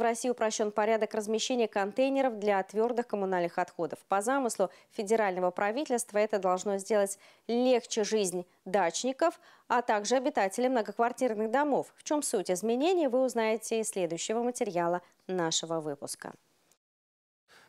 В России упрощен порядок размещения контейнеров для твердых коммунальных отходов. По замыслу федерального правительства это должно сделать легче жизнь дачников, а также обитателей многоквартирных домов. В чем суть изменений, вы узнаете из следующего материала нашего выпуска.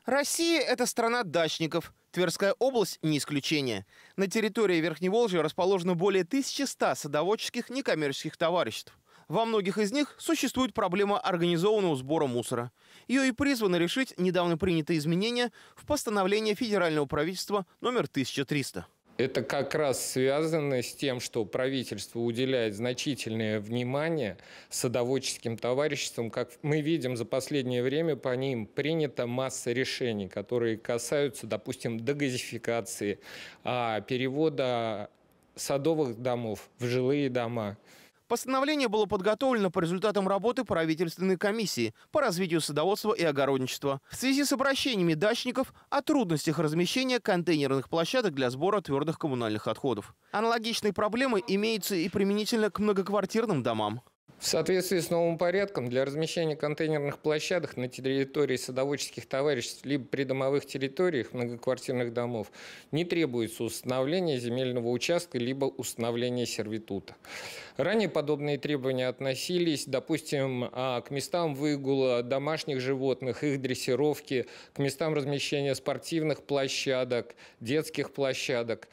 Россия – это страна дачников. Тверская область – не исключение. На территории Верхней Волжи расположено более 1100 садоводческих некоммерческих товариществ. Во многих из них существует проблема организованного сбора мусора. Ее и призвано решить недавно принятые изменения в постановление федерального правительства номер 1300. Это как раз связано с тем, что правительство уделяет значительное внимание садоводческим товариществам. Как мы видим, за последнее время по ним принята масса решений, которые касаются, допустим, дегазификации, а, перевода садовых домов в жилые дома – Постановление было подготовлено по результатам работы правительственной комиссии по развитию садоводства и огородничества в связи с обращениями дачников о трудностях размещения контейнерных площадок для сбора твердых коммунальных отходов. Аналогичные проблемы имеются и применительно к многоквартирным домам. В соответствии с новым порядком для размещения контейнерных площадок на территории садоводческих товариществ либо придомовых территориях многоквартирных домов не требуется установление земельного участка либо установление сервитута. Ранее подобные требования относились, допустим, а, к местам выгула домашних животных, их дрессировки, к местам размещения спортивных площадок, детских площадок.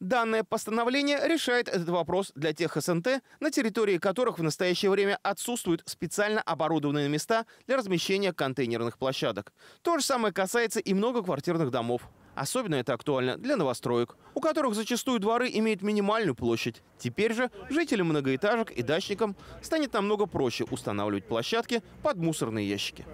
Данное постановление решает этот вопрос для тех СНТ, на территории которых в настоящее время отсутствуют специально оборудованные места для размещения контейнерных площадок. То же самое касается и многоквартирных домов. Особенно это актуально для новостроек, у которых зачастую дворы имеют минимальную площадь. Теперь же жителям многоэтажек и дачникам станет намного проще устанавливать площадки под мусорные ящики.